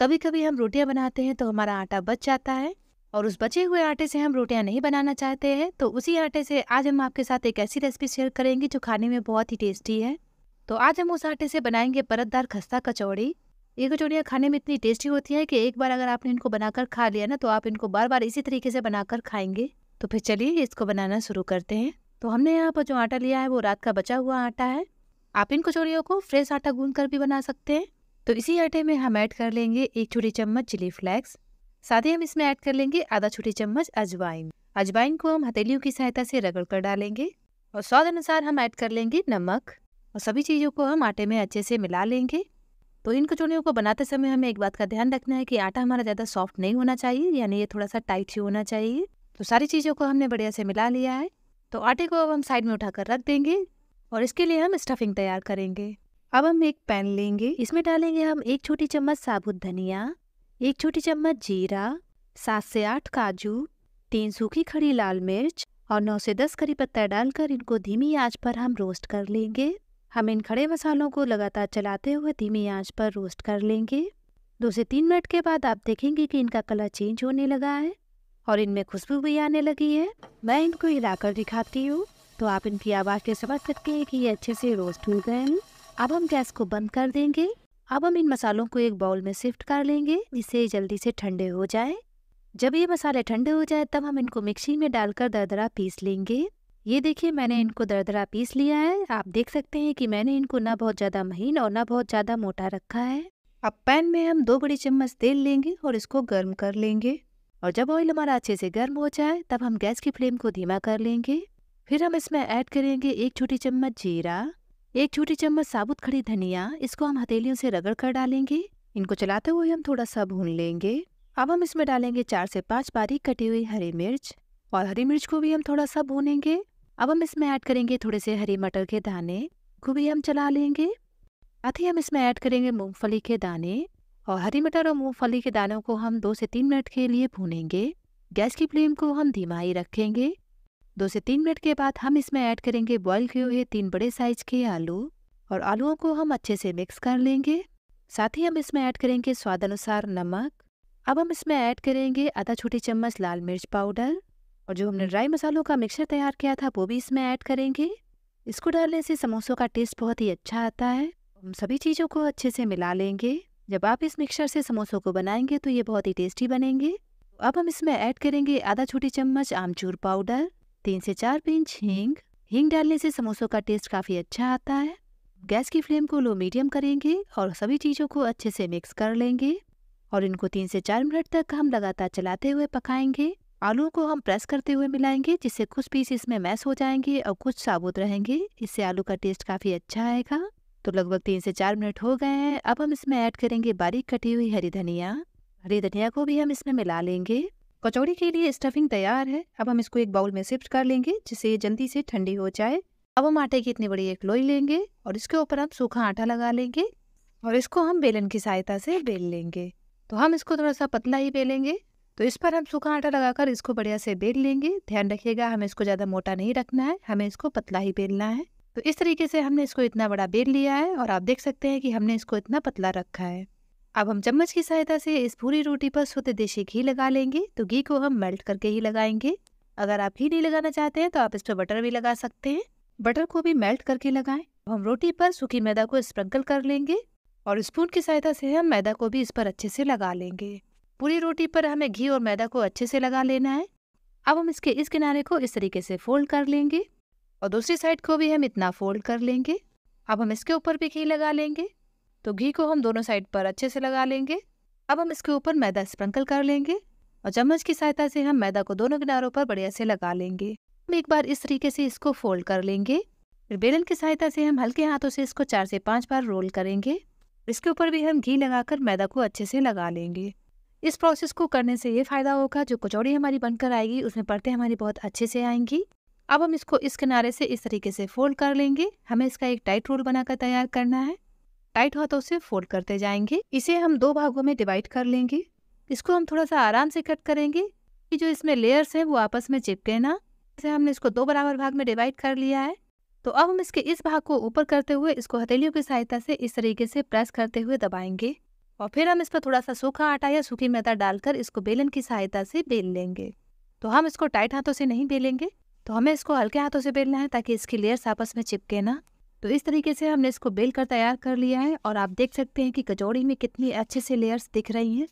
कभी कभी हम रोटियां बनाते हैं तो हमारा आटा बच जाता है और उस बचे हुए आटे से हम रोटियां नहीं बनाना चाहते हैं तो उसी आटे से आज हम आपके साथ एक ऐसी रेसिपी शेयर करेंगे जो खाने में बहुत ही टेस्टी है तो आज हम उस आटे से बनाएंगे परतदार खस्ता कचौड़ी ये कचौड़ियाँ खाने में इतनी टेस्टी होती है कि एक बार अगर आपने इनको बनाकर खा लिया ना तो आप इनको बार बार इसी तरीके से बनाकर खाएंगे तो फिर चलिए इसको बनाना शुरू करते हैं तो हमने यहाँ पर जो आटा लिया है वो रात का बचा हुआ आटा है आप इन कचौड़ियों को फ्रेश आटा गूंद कर भी बना सकते हैं तो इसी आटे में हम ऐड कर लेंगे एक छोटी चम्मच चिली फ्लेक्स साथ ही हम इसमें ऐड कर लेंगे आधा छोटी चम्मच अजवाइन अजवाइन को हम हथेलियों की सहायता से रगड़ कर डालेंगे और स्वाद अनुसार हम ऐड कर लेंगे नमक और सभी चीज़ों को हम आटे में अच्छे से मिला लेंगे तो इन कचौड़ियों को बनाते समय हमें एक बात का ध्यान रखना है कि आटा हमारा ज़्यादा सॉफ्ट नहीं होना चाहिए यानी ये थोड़ा सा टाइट ही होना चाहिए तो सारी चीज़ों को हमने बढ़िया से मिला लिया है तो आटे को अब हम साइड में कर रख देंगे और इसके लिए हम स्टफिंग तैयार करेंगे अब हम एक पैन लेंगे इसमें डालेंगे हम एक छोटी चम्मच साबुत धनिया एक छोटी चम्मच जीरा सात से आठ काजू तीन सूखी खड़ी लाल मिर्च और नौ से दस करी पत्ता डालकर इनको धीमी आंच पर हम रोस्ट कर लेंगे हम इन खड़े मसालों को लगातार चलाते हुए धीमी आंच पर रोस्ट कर लेंगे दो से तीन मिनट के बाद आप देखेंगे कि इनका कलर चेंज होने लगा है और इनमें खुशबू भी आने लगी है मैं इनको हिलाकर दिखाती हूँ तो आप इनकी आवाज़ से समझ सकते हैं कि ये अच्छे से रोस्ट हो गए हैं अब हम गैस को बंद कर देंगे अब हम इन मसालों को एक बाउल में शिफ्ट कर लेंगे जिससे जल्दी से ठंडे हो जाए जब ये मसाले ठंडे हो जाए तब हम इनको मिक्सी में डालकर दरदरा पीस लेंगे ये देखिए मैंने इनको दरदरा पीस लिया है आप देख सकते हैं कि मैंने इनको ना बहुत ज़्यादा महीन और ना बहुत ज़्यादा मोटा रखा है अब पैन में हम दो बड़ी चम्मच तेल लेंगे और इसको गर्म कर लेंगे और जब ऑयल हमारा अच्छे से गर्म हो जाए तब हम गैस की फ्लेम को धीमा कर लेंगे फिर हम इसमें ऐड करेंगे एक छोटी चम्मच जीरा एक छोटी चम्मच साबुत खड़ी धनिया इसको हम हथेलियों से रगड़ कर डालेंगे इनको चलाते हुए हम थोड़ा सा भून लेंगे अब हम इसमें डालेंगे चार से पाँच बारीक कटी हुई हरी मिर्च और हरी मिर्च को भी हम थोड़ा सा भूनेंगे अब हम इसमें ऐड करेंगे थोड़े से हरी मटर के दाने को भी हम चला लेंगे अति हम इसमें ऐड करेंगे मूंगफली के दाने और हरी मटर और मूंगफली के दानों को हम दो से तीन मिनट के लिए भूनेंगे गैस की फ्लेम को हम धीमा ही रखेंगे दो से तीन मिनट के बाद हम इसमें ऐड करेंगे बॉईल किए हुए तीन बड़े साइज के आलू और आलुओं को हम अच्छे से मिक्स कर लेंगे साथ ही हम इसमें ऐड करेंगे स्वाद अनुसार नमक अब हम इसमें ऐड करेंगे आधा छोटी चम्मच लाल मिर्च पाउडर और जो हमने ड्राई मसालों का मिक्सर तैयार किया था वो भी इसमें ऐड करेंगे इसको डालने से समोसों का टेस्ट बहुत ही अच्छा आता है हम सभी चीज़ों को अच्छे से मिला लेंगे जब आप इस मिक्सर से समोसों को बनाएंगे तो ये बहुत ही टेस्टी बनेंगे अब हम इसमें ऐड करेंगे आधा छोटी चम्मच आमचूर पाउडर तीन से चार पिंच हींग हींग डालने से समोसों का टेस्ट काफ़ी अच्छा आता है गैस की फ्लेम को लो मीडियम करेंगे और सभी चीज़ों को अच्छे से मिक्स कर लेंगे और इनको तीन से चार मिनट तक हम लगातार चलाते हुए पकाएंगे आलू को हम प्रेस करते हुए मिलाएंगे जिससे कुछ पीस इसमें मैश हो जाएंगे और कुछ साबुत रहेंगे इससे आलू का टेस्ट काफ़ी अच्छा आएगा तो लगभग तीन से चार मिनट हो गए हैं अब हम इसमें ऐड करेंगे बारीक कटी हुई हरी धनिया हरी धनिया को भी हम इसमें मिला लेंगे कचौड़ी के लिए स्टफिंग तैयार है अब हम इसको एक बाउल में शिफ्ट कर लेंगे जिससे ये जल्दी से ठंडी हो जाए अब हम आटे की इतनी बड़ी एक लोई लेंगे और इसके ऊपर हम सूखा आटा लगा लेंगे और इसको हम बेलन की सहायता से बेल लेंगे तो हम इसको थोड़ा सा पतला ही बेलेंगे तो इस पर हम सूखा आटा लगाकर इसको बढ़िया से बेल लेंगे ध्यान रखिएगा हमें इसको ज़्यादा मोटा नहीं रखना है हमें इसको पतला ही बेलना है तो इस तरीके से हमने इसको इतना बड़ा बेल लिया है और आप देख सकते हैं कि हमने इसको इतना पतला रखा है अब हम चम्मच की सहायता से इस पूरी रोटी पर शुद्ध देशी घी लगा लेंगे तो घी को हम मेल्ट करके ही लगाएंगे अगर आप घी नहीं लगाना चाहते हैं तो आप इस पर बटर भी लगा सकते हैं बटर को भी मेल्ट करके लगाएं हम रोटी पर सूखी मैदा को स्प्रिंकल कर लेंगे और स्पून की सहायता से हम मैदा को भी इस पर अच्छे से लगा लेंगे पूरी रोटी पर हमें घी और मैदा को अच्छे से लगा लेना है अब हम इसके इस किनारे को इस तरीके से फोल्ड कर लेंगे और दूसरी साइड को भी हम इतना फोल्ड कर लेंगे अब हम इसके ऊपर भी घी लगा लेंगे तो घी को हम दोनों साइड पर अच्छे से लगा लेंगे अब हम इसके ऊपर मैदा स्प्रिंकल कर लेंगे और चम्मच की सहायता से हम मैदा को दोनों किनारों पर बढ़िया से लगा लेंगे हम एक बार इस तरीके से इसको फोल्ड कर लेंगे फिर बेलन की सहायता से हम हल्के हाथों से इसको चार से पाँच बार रोल करेंगे इसके ऊपर भी हम घी लगाकर मैदा को अच्छे से लगा लेंगे इस प्रोसेस को करने से ये फ़ायदा होगा जो कचौड़ी हमारी बनकर आएगी उसमें परतें हमारी बहुत अच्छे से आएंगी अब हम इसको इस किनारे से इस तरीके से फोल्ड कर लेंगे हमें इसका एक टाइट रोल बनाकर तैयार करना है टाइट हाथों से फोल्ड करते जाएंगे इसे हम दो भागों में डिवाइड कर लेंगे इसको हम थोड़ा सा आराम से कट करेंगे कि जो इसमें लेयर्स हैं वो आपस में चिपके ना जैसे हमने इसको दो बराबर भाग में डिवाइड कर लिया है तो अब हम इसके इस भाग को ऊपर करते हुए इसको हथेलियों की सहायता से इस तरीके से प्रेस करते हुए दबाएंगे और फिर हम इस पर थोड़ा सा सूखा आटा या सूखी मैदा डालकर इसको बेलन की सहायता से बेल लेंगे तो हम इसको टाइट हाथों से नहीं बेलेंगे तो हमें इसको हल्के हाथों से बेलना है ताकि इसकी लेयर्स आपस में चिपके ना तो इस तरीके से हमने इसको बेल कर तैयार कर लिया है और आप देख सकते हैं कि कचौड़ी में कितनी अच्छे से लेयर्स दिख रही हैं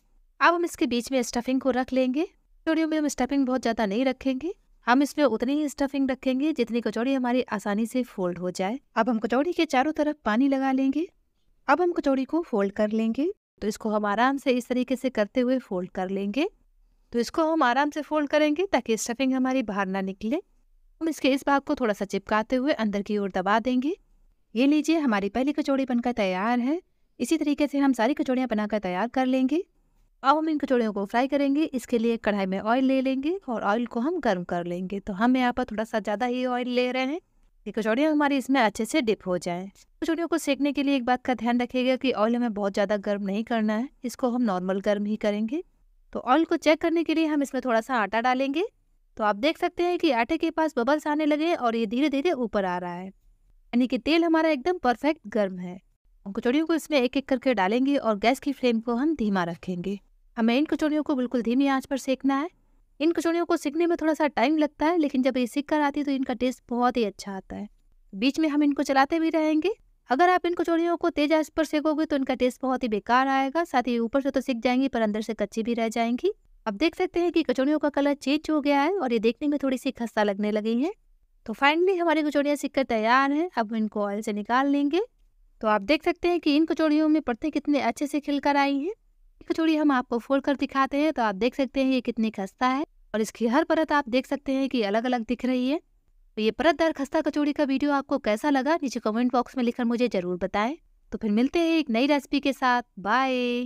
अब हम इसके बीच में स्टफिंग को रख लेंगे कचौड़ियों में हम स्टफिंग बहुत ज़्यादा नहीं रखेंगे हम इसमें उतनी ही स्टफिंग रखेंगे जितनी कचौड़ी हमारी आसानी से फोल्ड हो जाए अब हम कचौड़ी के चारों तरफ पानी लगा लेंगे अब हम कचौड़ी को फोल्ड कर लेंगे तो इसको हम आराम से इस तरीके से करते हुए फोल्ड कर लेंगे तो इसको हम आराम से फोल्ड करेंगे ताकि स्टफिंग हमारी बाहर ना निकले हम इसके इस भाग को थोड़ा सा चिपकाते हुए अंदर की ओर दबा देंगे ये लीजिए हमारी पहली कचौड़ी बनकर तैयार है इसी तरीके से हम सारी कचौड़ियाँ बनाकर तैयार कर लेंगे अब हम इन कचौड़ियों को फ्राई करेंगे इसके लिए कढ़ाई में ऑयल ले लेंगे और ऑयल को हम गर्म कर लेंगे तो हम यहाँ पर थोड़ा सा ज़्यादा ही ऑयल ले रहे हैं कि कचौड़ियाँ हमारी इसमें अच्छे से डिप हो जाएँ कचौड़ियों को सेकने के लिए एक बात का ध्यान रखिएगा कि ऑयल हमें बहुत ज़्यादा गर्म नहीं करना है इसको हम नॉर्मल गर्म ही करेंगे तो ऑयल को चेक करने के लिए हम इसमें थोड़ा सा आटा डालेंगे तो आप देख सकते हैं कि आटे के पास बबल्स आने लगे और ये धीरे धीरे ऊपर आ रहा है यानी कि तेल हमारा एकदम परफेक्ट गर्म है हम कचौड़ियों को इसमें एक एक करके डालेंगे और गैस की फ्लेम को हम धीमा रखेंगे हमें इन कचौड़ियों को बिल्कुल धीमी आंच पर सेकना है इन कचौड़ियों को सीखने में थोड़ा सा टाइम लगता है लेकिन जब ये सीख कर आती है तो इनका टेस्ट बहुत ही अच्छा आता है बीच में हम इनको चलाते भी रहेंगे अगर आप इन कचौड़ियों को तेज आंच पर सेकोगे तो इनका टेस्ट बहुत ही बेकार आएगा साथ ही ऊपर से तो सीख जाएंगी पर अंदर से कच्ची भी रह जाएंगी अब देख सकते हैं कि कचौड़ियों का कलर चेंज हो गया है और ये देखने में थोड़ी सी खस्ता लगने लगी है तो फाइनली हमारी कचौड़ियाँ सिक्कर तैयार हैं अब इनको ऑयल से निकाल लेंगे तो आप देख सकते हैं कि इन कचौड़ियों में पत्ते कितने अच्छे से खिलकर आई हैं कचौड़ी हम आपको फोल्ड कर दिखाते हैं तो आप देख सकते हैं ये कितनी खस्ता है और इसकी हर परत आप देख सकते हैं कि अलग अलग दिख रही है तो ये परतदार खस्ता कचौड़ी का वीडियो आपको कैसा लगा नीचे कमेंट बॉक्स में लिखकर मुझे ज़रूर बताएं तो फिर मिलते हैं एक नई रेसिपी के साथ बाय